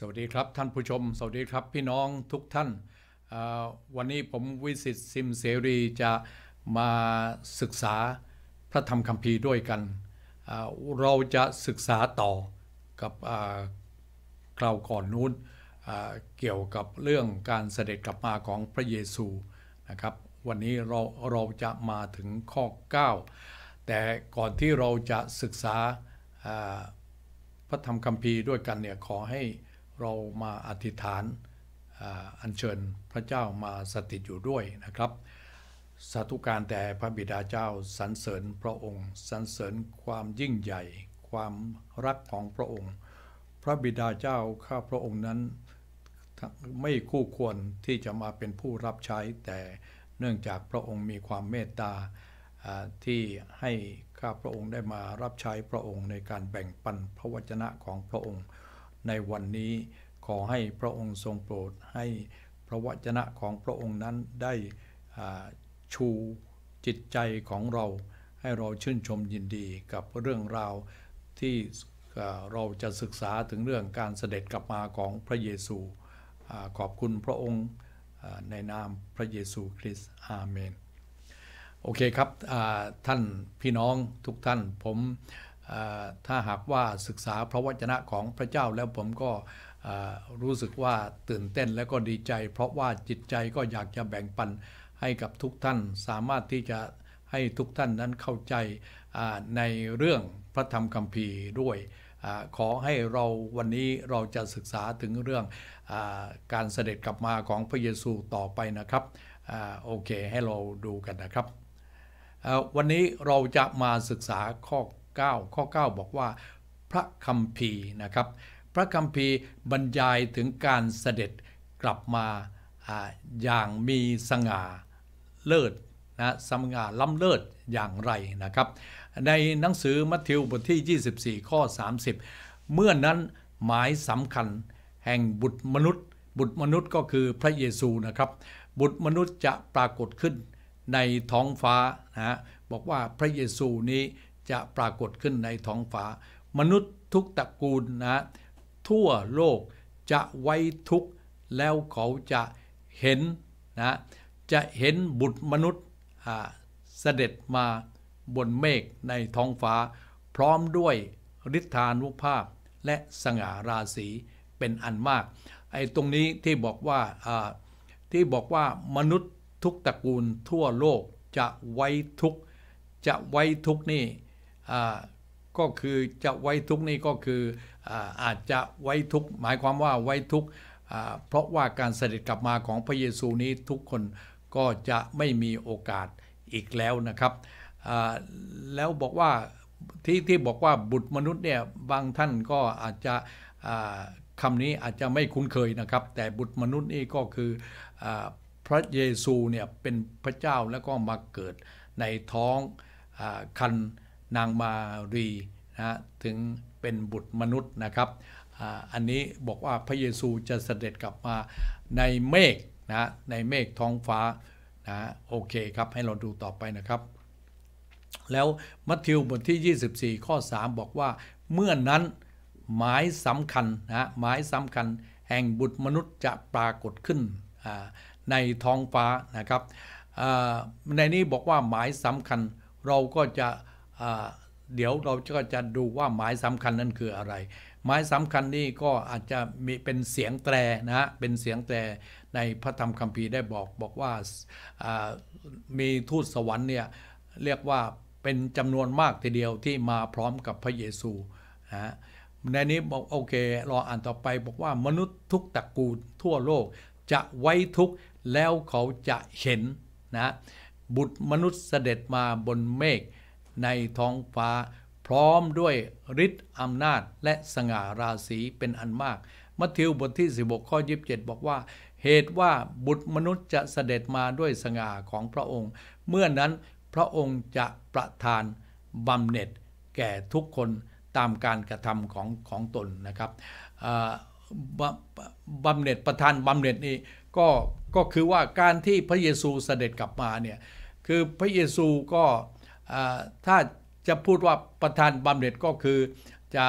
สวัสดีครับท่านผู้ชมสวัสดีครับพี่น้องทุกท่านวันนี้ผมวิสิตซิมเสรีจะมาศึกษาพระธรรมคัมภีร์ด้วยกันเราจะศึกษาต่อกับคราวก่อนนู้นเกี่ยวกับเรื่องการเสด็จกลับมาของพระเยซูนะครับวันนี้เราเราจะมาถึงข้อ 9 แต่ก่อนที่เราจะศึกษาพระธรรมคัมภีร์ด้วยกันเนี่ยขอให้เรามาอธิษฐานอัญเชิญพระเจ้ามาสถิตอยู่ด้วยนะครับ สาธุการแต่พระบิดาเจ้าสรรเสริญพระองค์สรรเสริญความยิ่งใหญ่ความรักของพระองค์ พระบิดาเจ้าข้าพระองค์นั้นไม่คู่ควรที่จะมาเป็นผู้รับใช้ แต่เนื่องจากพระองค์มีความเมตตาที่ให้ข้าพระองค์ได้มารับใช้พระองค์ในการแบ่งปันพระวจนะของพระองค์ในวันนี้ขอให้พระองค์ทรงโปรดให้พระวจนะของพระองค์นั้นได้ชูจิตใจของเราให้เราชื่นชมยินดีกับเรื่องราวที่เราจะศึกษาถึงเรื่องการเสด็จกลับมาของพระเยซูขอบคุณพระองค์ในนามพระเยซูคริสต์อาเมน โอเคครับท่านพี่น้องทุกท่านผมถ้าหากว่าศึกษาพระวจนะของพระเจ้าแล้วผมก็รู้สึกว่าตื่นเต้นและก็ดีใจ เพราะว่าจิตใจก็อยากจะแบ่งปันให้กับทุกท่าน สามารถที่จะให้ทุกท่านนั้นเข้าใจในเรื่องพระธรรมคัมภีร์ด้วยอขอให้เราวันนี้เราจะศึกษาถึงเรื่องอการเสด็จกลับมาของพระเยซูต่อไปนะครับอโอเคให้เราดูกันนะครับวันนี้เราจะมาศึกษาข้อ9ข้อ 9 บอกว่าพระคัมภีร์นะครับ พระคัมภีร์บรรยายถึงการเสด็จกลับมาอย่างมีสง่าเลิศนะสง่าล้ำเลิศอย่างไรนะครับ ในหนังสือมัทธิวบทที่ 24ข้อ30 เมื่อนั้นหมายสำคัญแห่งบุตรมนุษย์ บุตรมนุษย์ก็คือพระเยซูนะครับ บุตรมนุษย์จะปรากฏขึ้นในท้องฟ้านะบอกว่าพระเยซูนี้จะปรากฏขึ้นในท้องฟ้ามนุษย์ทุกตระกูลนะทั่วโลกจะไว้ทุกข์แล้วเขาจะเห็นนะจะเห็นบุตรมนุษย์เสด็จมาบนเมฆในท้องฟ้า พร้อมด้วยฤทธานุภาพและสง่าราศีเป็นอันมากไอ้ตรงนี้ที่บอกว่าที่บอกว่ามนุษย์ทุกตระกูลทั่วโลกจะไว้ทุกจะไว้ทุกนี่ก็คือจะไว้ทุกนี่ก็คืออาจจะไว้ทุกหมายความว่าไว้ทุกเพราะว่าการเสด็จกลับมาของพระเยซูนี้ทุกคนก็จะไม่มีโอกาสอีกแล้วนะครับแล้วบอกว่าที่ที่บอกว่าบุตรมนุษย์เนี่ยบางท่านก็อาจจะคำนี้อาจจะไม่คุ้นเคยนะครับ แต่บุตรมนุษย์นี่ก็คืออพระเยซูเนี่ยเป็นพระเจ้าแล้วก็มาเกิดในท้องคันนางมารีนะถึงเป็นบุตรมนุษย์นะครับ อันนี้บอกว่าพระเยซูจะเสด็จกลับมาในเมฆนะในเมฆท้องฟ้านะโอเคครับให้เราดูต่อไปนะครับ แล้วมัทธิวบทที่ 24ข้อ3บอกว่าเมื่อนั้นหมายสำคัญนะหมายสำคัญแห่งบุตรมนุษย์จะปรากฏขึ้น ในท้องฟ้านะครับในนี้บอกว่าหมายสำคัญเราก็จะเดี๋ยวเราก็จะดูว่าหมายสำคัญนั้นคืออะไร หมายสำคัญนี่ก็อาจจะมีเป็นเสียงแตรนะฮะเป็นเสียงแตรในพระธรรมคัมภีร์ได้บอก บอกว่ามีทูตสวรรค์เนี่ยเรียกว่าเป็นจำนวนมากทีเดียวที่มาพร้อมกับพระเยซูนะะในนี้บอกโอเครออ่านต่อไปบอกว่ามนุษย์ทุกตระกูลทั่วโลกจะไว้ทุกข์แล้วเขาจะเห็นนะบุตรมนุษย์เสด็จมาบนเมฆในท้องฟ้าพร้อมด้วยฤทธิ์อำนาจและสง่าราศีเป็นอันมาก มัทธิวบทที่16ข้อ27 บอกว่า เหตุว่าบุตรมนุษย์จะเสด็จมาด้วยสง่าของพระองค์ เมื่อนั้นพระองค์จะประทานบำเหน็จแก่ทุกคนตามการกระทำของของตนนะครับบำเหน็จประทานบำเหน็จนี่ก็ก็คือว่าการที่พระเยซูเสด็จกลับมาเนี่ยคือพระเยซูก็ถ้าจะพูดว่าประธานบำเหน็จก็คือจะ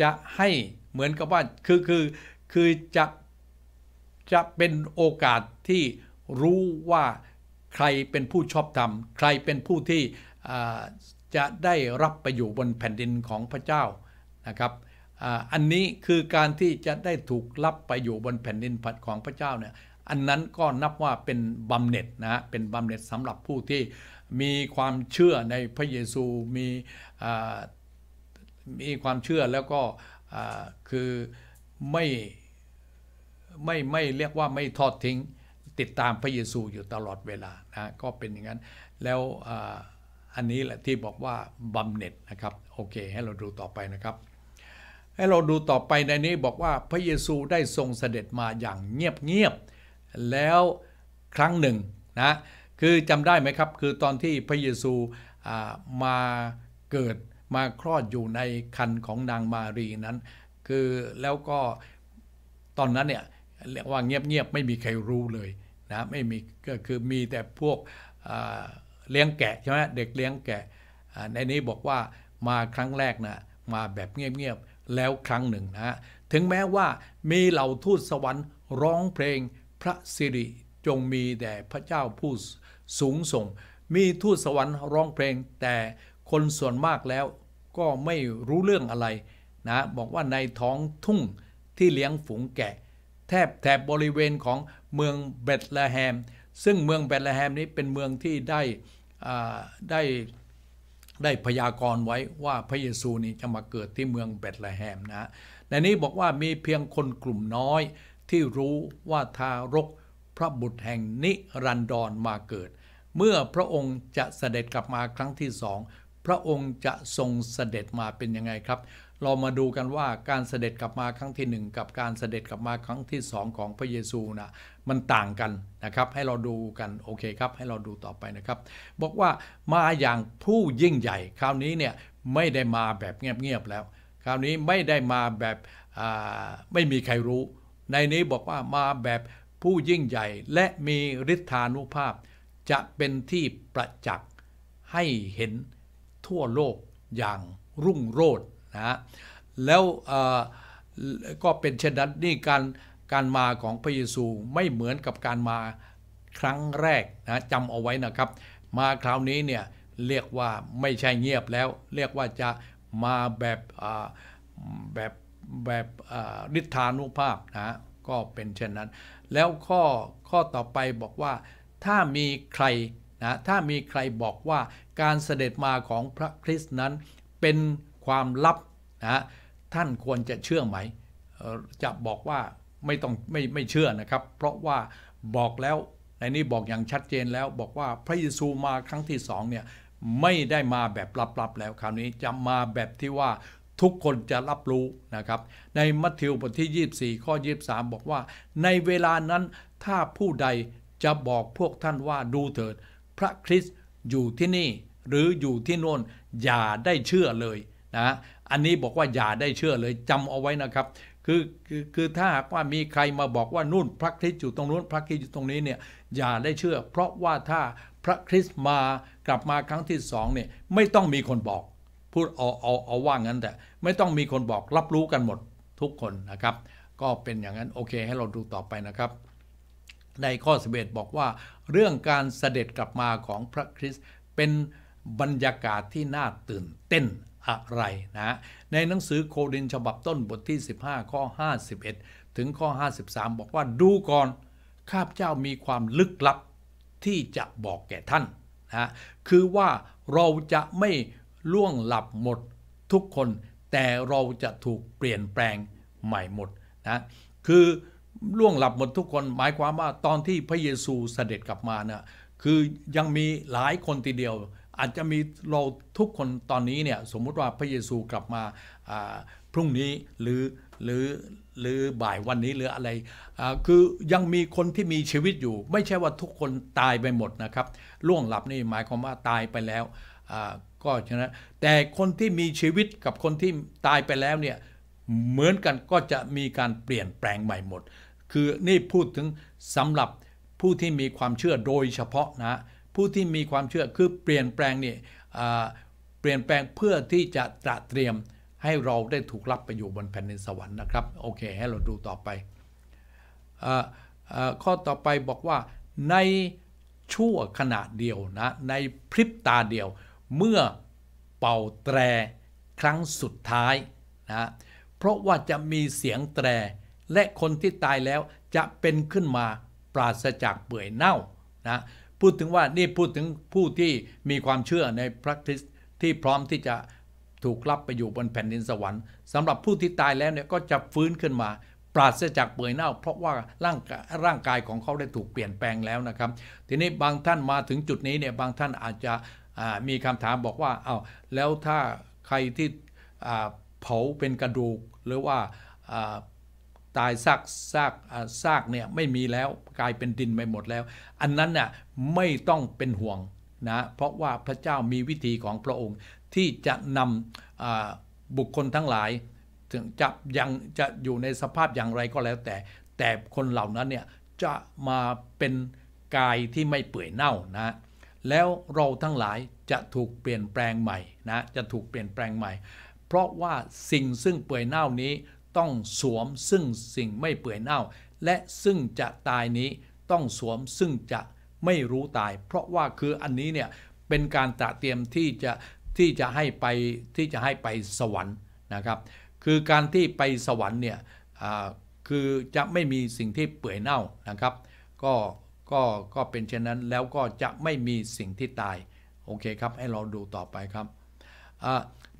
จะให้เหมือนกับว่าคือคือคือจะจะเป็นโอกาสที่รู้ว่าใครเป็นผู้ชอบธรรม ใครเป็นผู้ที่จะได้รับไปอยู่บนแผ่นดินของพระเจ้านะครับอันนี้คือการที่จะได้ถูกรับไปอยู่บนแผ่นดินผดของพระเจ้าเนี่ยอันนั้นก็นับว่าเป็นบำเหน็จนะเป็นบำเหน็จสำหรับผู้ที่มีความเชื่อในพระเยซูมีมีความเชื่อแล้วก็คือไม่ไม่ไม่เรียกว่าไม่ทอดทิ้ง ติดตามพระเยซูอยู่ตลอดเวลานะก็เป็นอย่างนั้นแล้วอันนี้แหละที่บอกว่าบำเหน็จนะครับโอเคให้เราดูต่อไปนะครับ ให้เราดูต่อไปในนี้บอกว่าพระเยซูได้ทรงเสด็จมาอย่างเงียบเงียบแล้วครั้งหนึ่งนะคือจำได้ไหมครับคือตอนที่พระเยซูมาเกิดมาคลอดอยู่ในคันของนางมารีนั้นคือแล้วก็ตอนนั้นเนี่ยเรียกว่าเงียบๆไม่มีใครรู้เลยนะไม่มีก็คือมีแต่พวกเลี้ยงแกะใช่ไหมเด็กเลี้ยงแกะในนี้บอกว่ามาครั้งแรกนะมาแบบเงียบๆแล้วครั้งหนึ่งนะถึงแม้ว่ามีเหล่าทูตสวรรค์ร้องเพลงพระสิริจงมีแด่พระเจ้าผู้สูงส่ง มีทูตสวรรค์ร้องเพลงแต่คนส่วนมากแล้วก็ไม่รู้เรื่องอะไรนะ บอกว่าในท้องทุ่งที่เลี้ยงฝูงแกะแทบแถบบริเวณของเมืองเบตเลแฮม ซึ่งเมืองเบตเลแฮมนี้เป็นเมืองที่ได้ได้ได้พยากรณ์ไว้ว่าพระเยซูนี้จะมาเกิดที่เมืองเบตเลแฮมนะในนี้บอกว่ามีเพียงคนกลุ่มน้อยที่รู้ว่าทารกพระบุตรแห่งนิรันดรมาเกิด เมื่อพระองค์จะเสด็จกลับมาครั้งที่สอง พระองค์จะทรงเสด็จมาเป็นยังไงครับ เรามาดูกันว่าการเสด็จกลับมาครั้งที่ 1 กับการเสด็จกลับมาครั้งที่ 2 ของพระเยซูนะมันต่างกันนะครับ ให้เราดูกัน โอเคครับ ให้เราดูต่อไปนะครับ บอกว่ามาอย่างผู้ยิ่งใหญ่ คราวนี้เนี่ย ไม่ได้มาแบบเงียบๆแล้ว คราวนี้ไม่ได้มาแบบไม่มีใครรู้ ในนี้บอกว่ามาแบบผู้ยิ่งใหญ่และมีฤทธานุภาพ จะเป็นที่ประจักษ์ให้เห็นทั่วโลกอย่างรุ่งโรจน์นะแล้วก็เป็นเช่นนั้นนี่การการมาของพระเยซูไม่เหมือนกับการมาครั้งแรกนะจำเอาไว้นะครับ มาคราวนี้เนี่ยเรียกว่าไม่ใช่เงียบแล้ว เรียกว่าจะมาแบบแบบแบบฤทธานุภาพนะก็เป็นเช่นนั้นแล้วข้อข้อต่อไปบอกว่าถ้ามีใครนะถ้ามีใครบอกว่าการเสด็จมาของพระคริสต์นั้นเป็นความลับนะท่านควรจะเชื่อไหมจะบอกว่าไม่ต้องไม่ไม่เชื่อนะครับ เพราะว่าบอกแล้วในนี้บอกอย่างชัดเจนแล้ว บอกว่าพระเยซูมาครั้งที่สองเนี่ยไม่ได้มาแบบลับๆแล้วคราวนี้จะมาแบบที่ว่าทุกคนจะรับรู้นะครับในมัทธิวบทที่ 24 ข้อ 23 บอกว่า ในเวลานั้นถ้าผู้ใดจะบอกพวกท่านว่าดูเถิด พระคริสต์อยู่ที่นี่หรืออยู่ที่โน่นอย่าได้เชื่อเลยนะ อันนี้บอกว่าอย่าได้เชื่อเลยจำเอาไว้นะครับ คือ คือคือถ้าหากว่ามีใครมาบอกว่านู่นพระคริสต์อยู่ตรงนู้นพระคริสต์อยู่ตรงนี้เนี่ยอย่าได้เชื่อเพราะว่าถ้าพระคริสต์มากลับมาครั้งที่สองเนี่ยไม่ต้องมีคนบอกพูดเอาเอาเอาว่างั้นแต่ ไม่ต้องมีคนบอกรับรู้กันหมดทุกคนนะครับ ก็เป็นอย่างนั้นโอเคให้เราดูต่อไปนะครับ ในข้อสเ1ดบอกว่าเรื่องการเสด็จกลับมาของพระคริสต์เป็นบรรยากาศที่น่าตื่นเต้นอะไรนะ ในหนังสือโคดินฉบับต้นบทที่ 15 ข้อ 51 ถึงข้อ 53 บอกว่าดูก่อนข้าพเจ้ามีความลึกลับ ที่จะบอกแก่ท่านนะคือว่าเราจะไม่ล่วงหลับหมดทุกคน แต่เราจะถูกเปลี่ยนแปลงใหม่หมดนะคือล่วงหลับหมดทุกคน หมายความว่าตอนที่พระเยซูเสด็จกลับมานะคือยังมีหลายคนทีเดียว อาจจะมีเราทุกคนตอนนี้เนี่ยสมมุติว่าพระเยซูกลับมาพรุ่งนี้หรือหรือหรือบ่ายวันนี้หรืออะไรคือยังมีคนที่มีชีวิตอยู่ ไม่ใช่ว่าทุกคนตายไปหมดนะครับล่วงหลับนี่หมายความว่าตายไปแล้ว็ชนะแต่คนที่มีชีวิตกับคนที่ตายไปแล้วเนี่ยเหมือนกันก็จะมีการเปลี่ยนแปลงใหม่หมด คือนี่พูดถึงสำหรับผู้ที่มีความเชื่อโดยเฉพาะนะผู้ที่มีความเชื่อคือเปลี่ยนแปลงเนี่ยเปลี่ยนแปลงเพื่อที่จะตระเตรียมให้เราได้ถูกรับไปอยู่บนแผ่นดินสวรรค์นะครับโอเคให้เราดูต่อไปออข้อต่อไปบอกว่าในชั่วขณะเดียวนะในพริบตาเดียวเมื่อเป่า แตร ครั้งสุดท้ายนะเพราะว่าจะมีเสียง แตร และคนที่ตายแล้วจะเป็นขึ้นมาปราศจาก เปื่อยเน่านะพูดถึงว่านี่พูดถึงผู้ที่มีความเชื่อในพระคริสต์ที่พร้อมที่จะถูกรับไปอยู่บนแผ่นดินสวรรค์สำหรับผู้ที่ตายแล้ว เนี่ยก็จะฟื้นขึ้นมาปราศจากเปื่อยเน่า เพราะว่าร่างร่างกายของเขาได้ถูกเปลี่ยนแปลงแล้วนะครับ ทีนี้บางท่านมาถึงจุดนี้เนี่ยบางท่านอาจจะมีคำถามบอกว่าเอาแล้วถ้าใครที่เผาเป็นกระดูกหรือว่าตายซากซากซากเนี่ยไม่มีแล้วกลายเป็นดินไปหมดแล้ว อันนั้นน่ะไม่ต้องเป็นห่วงนะเพราะว่าพระเจ้ามีวิธีของพระองค์ ที่จะนำบุคคลทั้งหลาย ถึงจะยังจะอยู่ในสภาพอย่างไรก็แล้วแต่ แต่คนเหล่านั้นเนี่ยจะมาเป็นกายที่ไม่เปื่อยเน่านะแล้วเราทั้งหลายจะถูกเปลี่ยนแปลงใหม่นะจะถูกเปลี่ยนแปลงใหม่ เพราะว่าสิ่งซึ่งเปื่อยเน่านี้ต้องสวมซึ่งสิ่งไม่เปื่อยเน่า และซึ่งจะตายนี้ต้องสวมซึ่งจะไม่รู้ตาย เพราะว่าคืออันนี้เนี่ยเป็นการตระเตรียมที่จะที่จะให้ไปที่จะให้ไปสวรรค์นะครับ คือการที่ไปสวรรค์เนี่ยคือจะไม่มีสิ่งที่เปื่อยเน่านะครับ ก็ก็ก็เป็นเช่นนั้นแล้วก็จะไม่มีสิ่งที่ตาย โอเคครับ ให้เราดูต่อไปครับ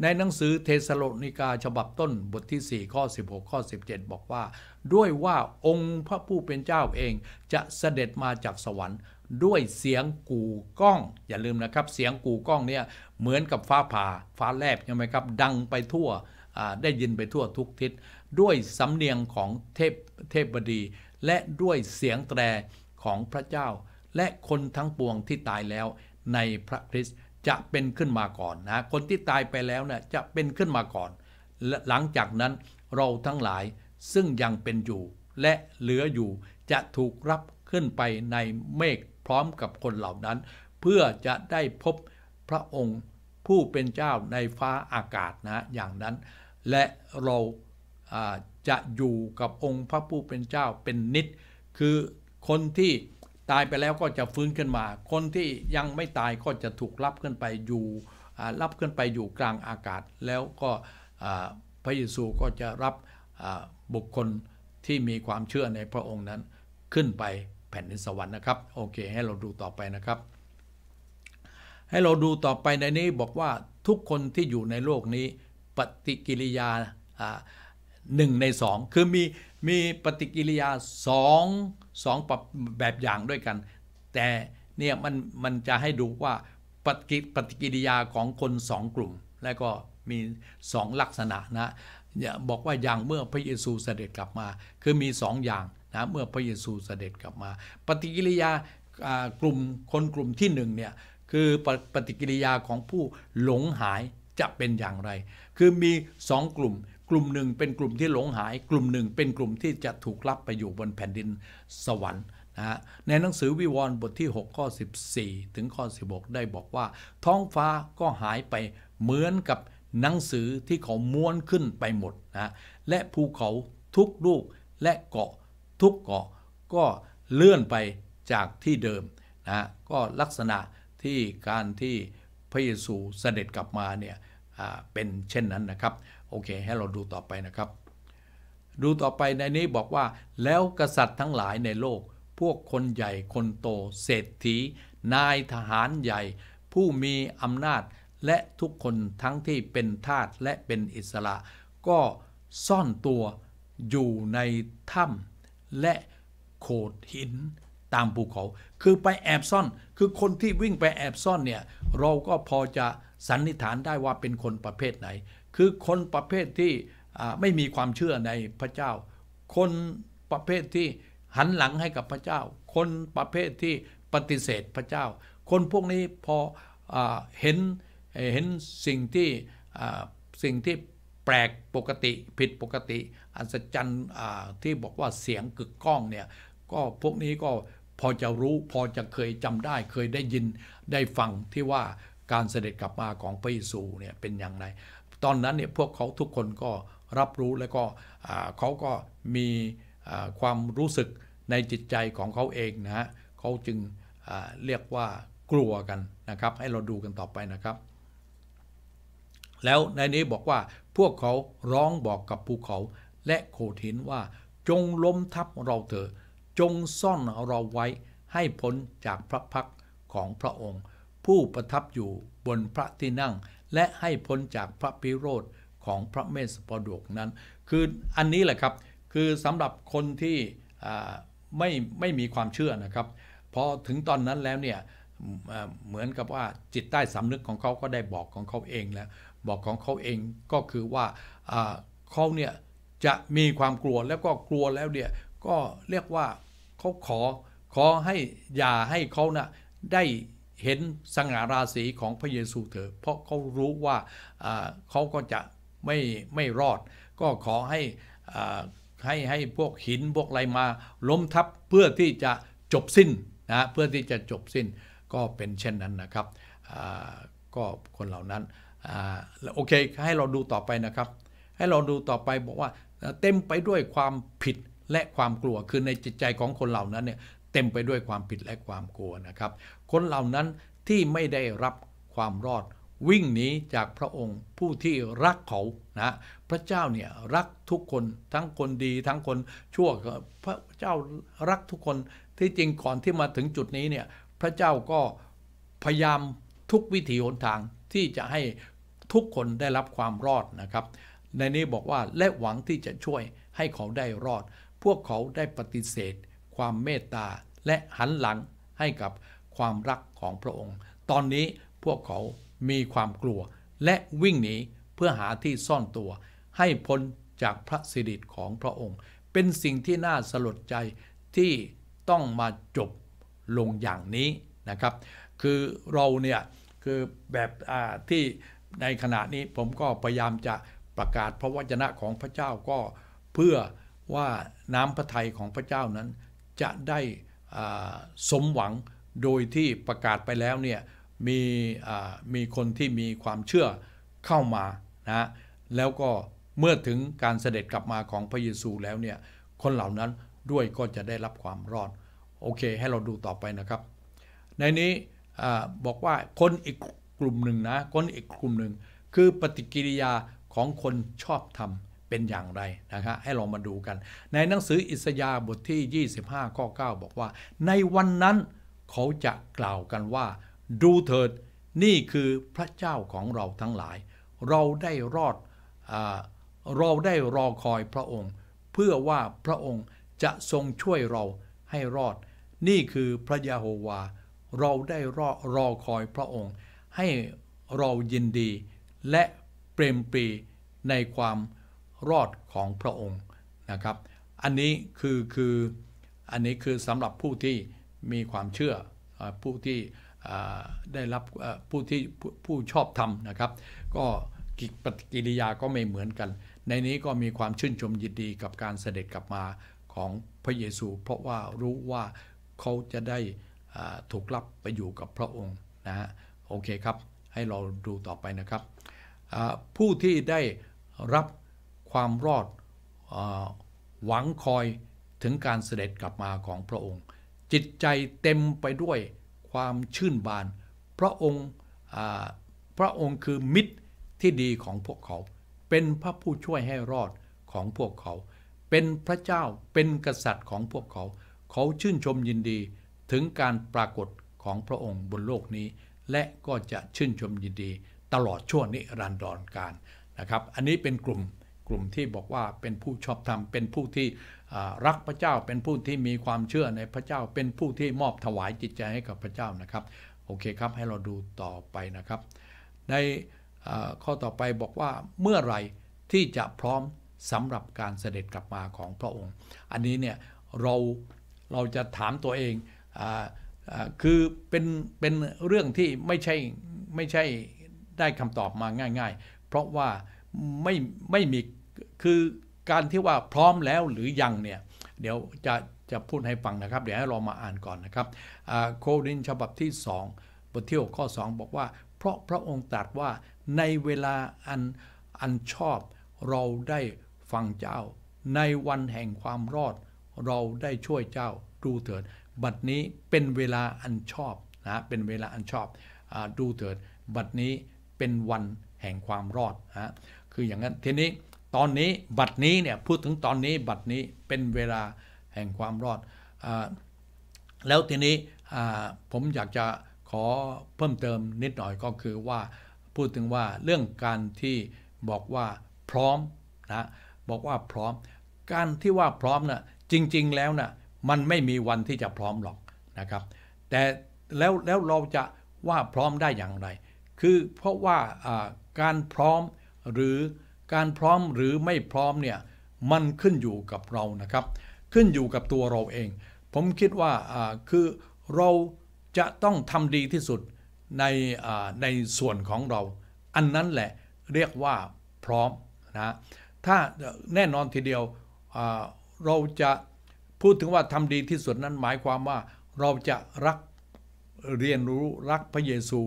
ในหนังสือเทสโลนิกาฉบับต้นบทที่ 4 ข้อ 16 ข้อ 17 บอกว่า ด้วยว่าองค์พระผู้เป็นเจ้าเองจะเสด็จมาจากสวรรค์ด้วยเสียงกู่ก้อง อย่าลืมนะครับ เสียงกู่ก้องเนี่ยเหมือนกับฟ้าผ่าฟ้าแลบใช่ไหมครับ ดังไปทั่วได้ยินไปทั่วทุกทิศ ด้วยสำเนียงของเทพเทพบดีและด้วยเสียงแตรของพระเจ้าและคนทั้งปวงที่ตายแล้วในพระคริสต์จะเป็นขึ้นมาก่อนนะ คนที่ตายไปแล้วเนี่ยจะเป็นขึ้นมาก่อน และหลังจากนั้นเราทั้งหลายซึ่งยังเป็นอยู่และเหลืออยู่จะถูกรับขึ้นไปในเมฆพร้อมกับคนเหล่านั้น เพื่อจะได้พบพระองค์ผู้เป็นเจ้าในฟ้าอากาศนะอย่างนั้น และเราจะอยู่กับองค์พระผู้เป็นเจ้าเป็นนิดคือคนที่ตายไปแล้วก็จะฟื้นขึ้นมา คนที่ยังไม่ตายก็จะถูกรับขึ้นไปอยู่รับขึ้นไปอยู่กลางอากาศ แล้วก็พระเยซูก็จะรับบุคคลที่มีความเชื่อในพระองค์นั้นขึ้นไปแผ่นดินสวรรค์นะครับโอเคให้เราดูต่อไปนะครับ ให้เราดูต่อไปในนี้บอกว่าทุกคนที่อยู่ในโลกนี้ ปฏิกิริยา1ใน 2 คือมีมีปฏิกิริยา2 2แบบแบบอย่างด้วยกัน แต่เนี่ยมันมันจะให้ดูว่าปฏิปฏิกิริยาของคน 2 กลุ่มและก็มี 2 ลักษณะนะบอกว่าอย่างเมื่อพระเยซูเสด็จกลับมาคือมี 2 อย่างนะเมื่อพระเยซูเสด็จกลับมา ปฏิกิริยากลุ่มคนกลุ่มที่1เนี่ยคือปปฏิกิริยาของผู้หลงหายจะเป็นอย่างไรคือมี 2 กลุ่มกลุ่มหนึ่งเป็นกลุ่มที่หลงหาย กลุ่มหนึ่งเป็นกลุ่มที่จะถูกรับไปอยู่บนแผ่นดินสวรรค์นะฮะ ในหนังสือวิวรณ์บทที่6ข้อ14ถึงข้อ16 ได้บอกว่าท้องฟ้าก็หายไปเหมือนกับหนังสือที่เขาม้วนขึ้นไปหมดนะและภูเขาทุกลูกและเกาะทุกเกาะ ก็เลื่อนไปจากที่เดิมนะก็ลักษณะที่การที่พระเยซูเสด็จกลับมาเนี่ยเป็นเช่นนั้นนะครับโอเค ให้เราดูต่อไปนะครับ ดูต่อไปในนี้บอกว่าแล้วกษัตริย์ทั้งหลายในโลกพวกคนใหญ่คนโต เศรษฐี นายทหารใหญ่ ผู้มีอำนาจและทุกคนทั้งที่เป็นทาสและเป็นอิสระ ก็ซ่อนตัวอยู่ในถ้ำและโขดหินตามภูเขา คือไปแอบซ่อน คือคนที่วิ่งไปแอบซ่อนเนี่ยเราก็พอจะสันนิษฐานได้ว่าเป็นคนประเภทไหน คือคนประเภทที่ไม่มีความเชื่อในพระเจ้า คนประเภทที่หันหลังให้กับพระเจ้า คนประเภทที่ปฏิเสธพระเจ้า คนพวกนี้พออเห็นเห็นสิ่งที่สิ่งที่แปลกปกติผิดปกติ อัศจรรย์ที่บอกว่าเสียงกึกก้องเนี่ยก็พวกนี้ก็พอจะรู้พอจะเคยจำได้เคยได้ยินได้ฟังที่ว่าการเสด็จกลับมาของพระเยซูเนี่ยเป็นอย่างไร ตอนนั้นเนี่ยพวกเขาทุกคนก็รับรู้และก็เขาก็มีความรู้สึกในจิตใจของเขาเองนะฮะ เขาจึงเรียกว่ากลัวกันนะครับ ให้เราดูกันต่อไปนะครับ แล้วในนี้บอกว่าพวกเขาร้องบอกกับภูเขาและโขดหินว่าจงล้มทับเราเถอะจงซ่อนเราไว้ให้พ้นจากพระพักของพระองค์ผู้ประทับอยู่บนพระที่นั่งและให้พ้นจากพระพิโรธของพระเมสสปดกนั้น คืออันนี้แหละครับคือสำหรับคนที่ไม่ไม่มีความเชื่อนะครับ พอถึงตอนนั้นแล้วเนี่ยเหมือนกับว่าจิตใต้สำนึกของเขาก็ได้บอกของเขาเองแล้ว บอกของเขาเองก็คือว่าเขาเนี่ยจะมีความกลัวแล้วก็กลัวแล้วเนี่ยก็เรียกว่าเขาขอขอให้ อย่าให้เขานะ่ะได้เห็นสง่าราศีของพระเยซูเถอะ เพราะเขารู้ว่าเขาก็จะไม่ไม่รอด ก็ขอให้ให้ให้พวกหินพวกอะไรมา ล้มทับเพื่อที่จะจบสิ้นนะ เพื่อที่จะจบสิ้น ก็เป็นเช่นนั้นนะครับก็คนเหล่านั้นโอเค ให้เราดูต่อไปนะครับ ให้เราดูต่อไปบอกว่าเต็มไปด้วยความผิดและความกลัว คือในจิตใจของคนเหล่านั้นเนี่ยเต็มไปด้วยความผิดและความกลัวนะครับ คนเหล่านั้นที่ไม่ได้รับความรอด วิ่งหนีจากพระองค์ผู้ที่รักเขานะ พระเจ้าเนี่ยรักทุกคนทั้งคนดีทั้งคนชั่วพระเจ้ารักทุกคนที่จริงก่อนที่มาถึงจุดนี้เนี่ยพระเจ้าก็พยายามทุกวิถีหนทางที่จะให้ทุกคนได้รับความรอดนะครับ ในนี้บอกว่าและหวังที่จะช่วยให้เขาได้รอด พวกเขาได้ปฏิเสธความเมตตาและหันหลังให้กับความรักของพระองค์ ตอนนี้พวกเขามีความกลัวและวิ่งหนีเพื่อหาที่ซ่อนตัว ให้พ้นจากพระสิริของพระองค์ เป็นสิ่งที่น่าสลดใจที่ต้องมาจบลงอย่างนี้นะครับ คือเราเนี่ย คือแบบที่ในขณะนี้ผมก็พยายามจะประกาศพระวจนะของพระเจ้าก็เพื่อว่าน้ำพระทัยของพระเจ้านั้นจะได้สมหวังโดยที่ประกาศไปแล้วเนี่ยมีมีคนที่มีความเชื่อเข้ามานะแล้วก็เมื่อถึงการเสด็จกลับมาของพระเยซูแล้วเนี่ยคนเหล่านั้นด้วยก็จะได้รับความรอด โอเคให้เราดูต่อไปนะครับ ในนี้บอกว่าคนอีกกลุ่มหนึ่งนะ คนอีกกลุ่มหนึ่งคือปฏิกิริยาของคนชอบธรรมเป็นอย่างไรนะครับให้ลองมาดูกัน ในหนังสืออิสยาบทที่ 25ข้อ9บอกว่า ในวันนั้นเขาจะกล่าวกันว่า ดูเถิด นี่คือพระเจ้าของเราทั้งหลาย เราได้รอดอเราได้รอคอยพระองค์ เพื่อว่าพระองค์จะทรงช่วยเราให้รอด นี่คือพระยาโฮวา เราได้รอรอคอยพระองค์ ให้เรายินดีและเปรมปรีในความรอดของพระองค์นะครับ อันนี้คือคือ อันนี้คือสำหรับผู้ที่มีความเชื่อผู้ที่ได้รับผู้ที่ผู้ชอบธรรมนะครับ ก็ปฏิกิริยาก็ไม่เหมือนกัน ในนี้ก็มีความชื่นชมยินดีกับการเสด็จกลับมาของพระเยซู เพราะว่ารู้ว่าเขาจะได้ถูกรับไปอยู่กับพระองค์นะฮะโอเคครับให้เราดูต่อไปนะครับผู้ที่ได้รับความรอดหวังคอยถึงการเสด็จกลับมาของพระองค์ จิตใจเต็มไปด้วยความชื่นบาน พระองค์พระองค์คือมิตรที่ดีของพวกเขา เป็นพระผู้ช่วยให้รอดของพวกเขา เป็นพระเจ้าเป็นกษัตริย์ของพวกเขา เขาชื่นชมยินดีถึงการปรากฏของพระองค์บนโลกนี้และก็จะชื่นชมยินดี ตลอดช่วงนิรันดรการนะครับ อันนี้เป็นกลุ่มกลุ่มที่บอกว่าเป็นผู้ชอบธรรมเป็นผู้ที่รักพระเจ้า เป็นผู้ที่มีความเชื่อในพระเจ้าเป็นผู้ที่มอบถวายจิตใจให้กับพระเจ้านะครับโอเคครับให้เราดูต่อไปนะครับ ในข้อต่อไปบอกว่าเมื่อไรที่จะพร้อมสำหรับการเสด็จกลับมาของพระองค์ อันนี้เนี่ยเราเราจะถามตัวเองอคือเป็นเป็นเรื่องที่ไม่ใช่ไม่ใช่ได้คำตอบมาง่าย ๆ เพราะว่าไม่ไม่มีคือการที่ว่าพร้อมแล้วหรือยังเนี่ย เดี๋ยว จะจะพูดให้ฟังนะครับ เดี๋ยวให้เรามาอ่านก่อนนะครับโคดินฉบับที่ 2 บทเที่ยวข้อ 2 บอกว่า เพราะพระองค์ตรัสว่าในเวลาอันอันชอบเราได้ฟังเจ้า ในวันแห่งความรอด เราได้ช่วยเจ้าดูเถิดบัดนี้เป็นเวลาอันชอบนะเป็นเวลาอันชอบอดูเถิดบัดนี้เป็นวันแห่งความรอดนะคืออย่างนั้นทีนี้ตอนนี้บัดนี้เนี่ยพูดถึงตอนนี้บัดนี้เป็นเวลาแห่งความรอดอแล้วทีนี้ผมอยากจะขอเพิ่มเติมนิดหน่อยก็คือว่า พูดถึงว่าเรื่องการที่บอกว่าพร้อมนะบอกว่าพร้อม การที่ว่าพร้อมนะ่ะจริงๆแล้วนะ่ะมันไม่มีวันที่จะพร้อมหรอกนะครับแต่แล้วแล้วเราจะว่าพร้อมได้อย่างไร คือเพราะว่าการพร้อมหรือการพร้อมหรือไม่พร้อมเนี่ยมันขึ้นอยู่กับเรานะครับขึ้นอยู่กับตัวเราเอง ผมคิดว่าคือเราจะต้องทำดีที่สุดในในส่วนของเรา อันนั้นแหละเรียกว่าพร้อมนะถ้าแน่นอนทีเดียวเราจะพูดถึงว่าทำดีที่สุดนั้นหมายความว่าเราจะรักเรียนรู้รักพระเยซู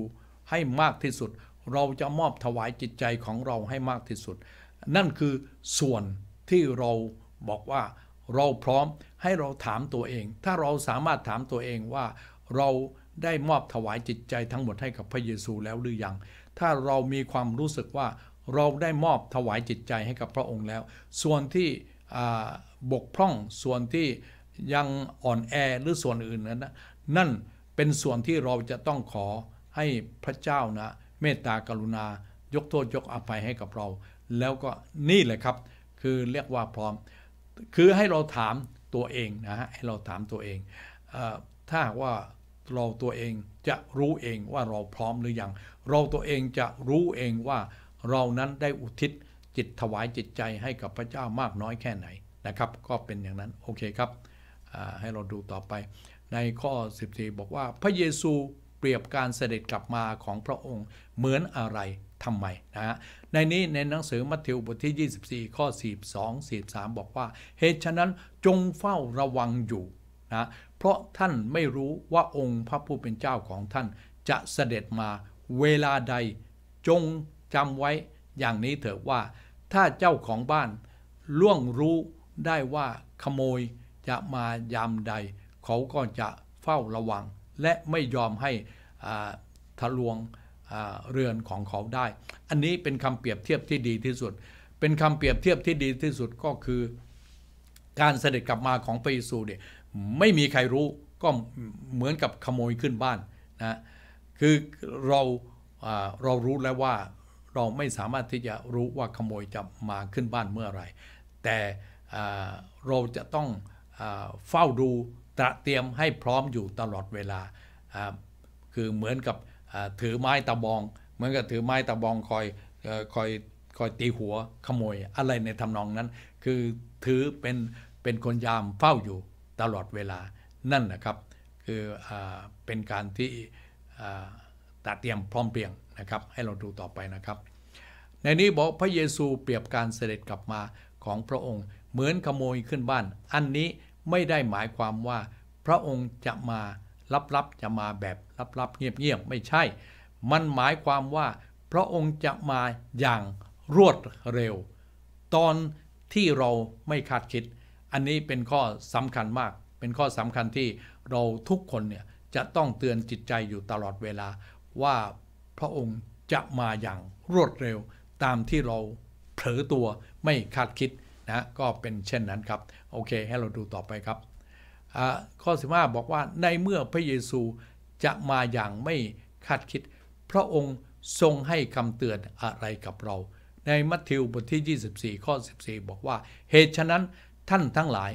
ให้มากที่สุดเราจะมอบถวายจิตใจของเราให้มากที่สุด นั่นคือส่วนที่เราบอกว่าเราพร้อม ให้เราถามตัวเอง ถ้าเราสามารถถามตัวเองว่าเราได้มอบถวายจิตใจทั้งหมดให้กับพระเยซูแล้วหรือยัง ถ้าเรามีความรู้สึกว่าเราได้มอบถวายจิตใจให้กับพระองค์แล้ว ส่วนที่บกพร่อง ส่วนที่ยังอ่อนแอหรือส่วนอื่นนั้น นั่นเป็นส่วนที่เราจะต้องขอให้พระเจ้านะเมตตากรุณายกโทษยกอภัยให้กับเรา แล้วก็นี่แหละครับ คือเรียกว่าพร้อม คือให้เราถามตัวเองนะฮะให้เราถามตัวเองอถ้าว่าเราตัวเองจะรู้เองว่าเราพร้อมหรือยังเราตัวเองจะรู้เองว่าเรานั้นได้อุทิศจิตถวายจิตใจให้กับพระเจ้ามากน้อยแค่ไหนนะครับก็เป็นอย่างนั้นโอเคครับให้เราดูต่อไปในข้อ 14 บอกว่าพระเยซูเปรียบการเสด็จกลับมาของพระองค์เหมือนอะไรทำไมนะฮะในนี้ในหนังสือมัทธิวบทที่ 24 ข้อ 42 43 บอกว่า เหตุฉะนั้นจงเฝ้าระวังอยู่นะเพราะท่านไม่รู้ว่าองค์พระผู้เป็นเจ้าของท่านจะเสด็จมาเวลาใดจงจำไว้อย่างนี้เถอะว่าถ้าเจ้าของบ้านล่วงรู้ได้ว่าขโมยจะมายามใด เขาก็จะเฝ้าระวังและไม่ยอมให้ทะลวงเรือนของเขาได้ อันนี้เป็นคำเปรียบเทียบที่ดีที่สุด เป็นคำเปรียบเทียบที่ดีที่สุดก็คือการเสด็จกลับมาของพระเยซูเนี่ยไม่มีใครรู้ก็เหมือนกับขโมยขึ้นบ้านนะ คือเราเรารู้แล้วว่าเราไม่สามารถที่จะรู้ว่าขโมยจะมาขึ้นบ้านเมื่ออไร แต่เราจะต้องเฝ้าดูตระเตรียมให้พร้อมอยู่ตลอดเวลา คือเหมือนกับถือไม้ตะบอง เหมือนกับถือไม้ตะบองคอยคอย คอยตีหัวขโมยอะไรในทำนองนั้น คือถือเป็น เป็นคนยามเฝ้าอยู่ตลอดเวลา นั่นนะครับ คืออเป็นการที่ตระเตรียมพร้อมเพียงนะครับ ให้เราดูต่อไปนะครับ ในนี้บอก พระเยซูเปรียบการเสด็จกลับมาของพระองค์ เหมือนขโมยขึ้นบ้าน อันนี้ไม่ได้หมายความว่าพระองค์จะมาลับๆจะมาแบบลับๆเงียบๆไม่ใช่ มันหมายความว่าพระองค์จะมาอย่างรวดเร็วตอนที่เราไม่คาดคิด อันนี้เป็นข้อสำคัญมาก เป็นข้อสำคัญที่เราทุกคนเนี่ยจะต้องเตือนจิตใจอยู่ตลอดเวลาว่าพระองค์จะมาอย่างรวดเร็วตามที่เราเผลอตัวไม่คาดคิดนะก็เป็นเช่นนั้นครับ โอเคให้เราดูต่อไปครับ ข้อสิบอกว่า ในเมื่อพระเยซูจะมาอย่างไม่คาดคิดพระองค์ทรงให้คำเตือนอะไรกับเรา ในมัทธิวบทที่ 24 ข้อ 14 บอกว่า เหตุฉะนั้นท่านทั้งหลาย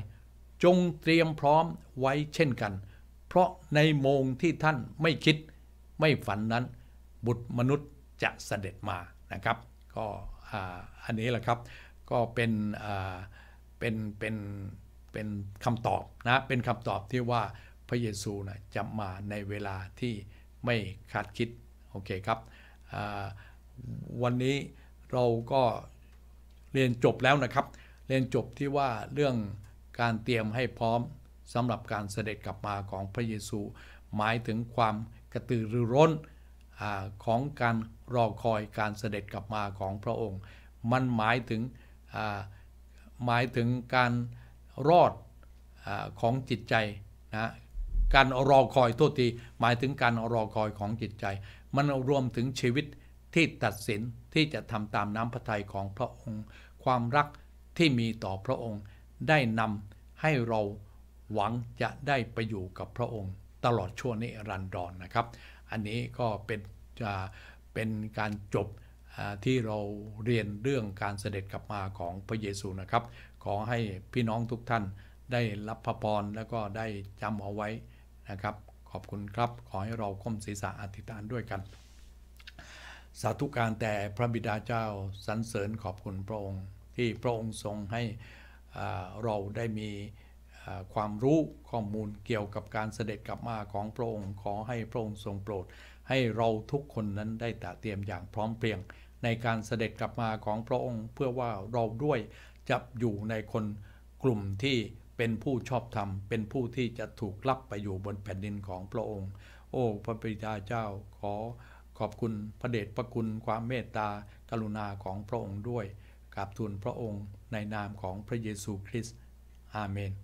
จงเตรียมพร้อมไว้เช่นกัน เพราะในโมงที่ท่านไม่คิดไม่ฝันนั้น บุตรมนุษย์จะเสด็จมานะครับ ก็อันนี้แหละครับก็เป็นเป็นเป็นเป็นคำตอบนะ เป็นคำตอบที่ว่าพระเยซูนะจะมาในเวลาที่ไม่คาดคิด โอเค ครับวันนี้เราก็เรียนจบแล้วนะครับ เรียนจบที่ว่าเรื่องการเตรียมให้พร้อมสำหรับการเสด็จกลับมาของพระเยซู หมายถึงความ กระตือรือร้นอของการรอคอยการเสด็จกลับมาของพระองค์ มันหมายถึงหมายถึงการรอดอของจิตใจนะ การรอคอยโทษทีหมายถึงการรอคอยของจิตใจ มันรวมถึงชีวิตที่ตัดสินที่จะทำตามน้ำพระทัยของพระองค์ ความรักที่มีต่อพระองค์ ได้นำให้เราหวังจะได้ไปอยู่กับพระองค์ ตลอดชั่วน้รันดอนนะครับ อันนี้ก็เป็นเป็นการจบที่เราเรียนเรื่องการเสด็จกลับมาของพระเยซูนะครับ ขอให้พี่น้องทุกท่านได้รับพระพรแล้วก็ได้จำเอาไว้นะครับ ขอบคุณครับ ขอให้เราก้มศีรษะอธิษฐานด้วยกัน สาธุการแต่พระบิดาเจ้าสรรเสริญขอบคุณพระองค์ที่พระองค์ทรงให้เราได้มีความรู้ข้อมูลเกี่ยวกับการเสด็จกลับมาของพระองค์ ขอให้พระองค์ทรงโปรด ให้เราทุกคนนั้นได้ตะเตรียมอย่างพร้อมเพรียงในการเสด็จกลับมาของพระองค์เพื่อว่าเราด้วยจะอยู่ในคนกลุ่มที่เป็นผู้ชอบธรรม เป็นผู้ที่จะถูกรับไปอยู่บนแผ่นดินของพระองค์ โอ้พระบิดาเจ้าขอขอบคุณ พระเดชพระคุณความเมตตา กรุณาของพระองค์ด้วยกราบทูลพระองค์ ในนามของพระเยซูคริสต์อาเมน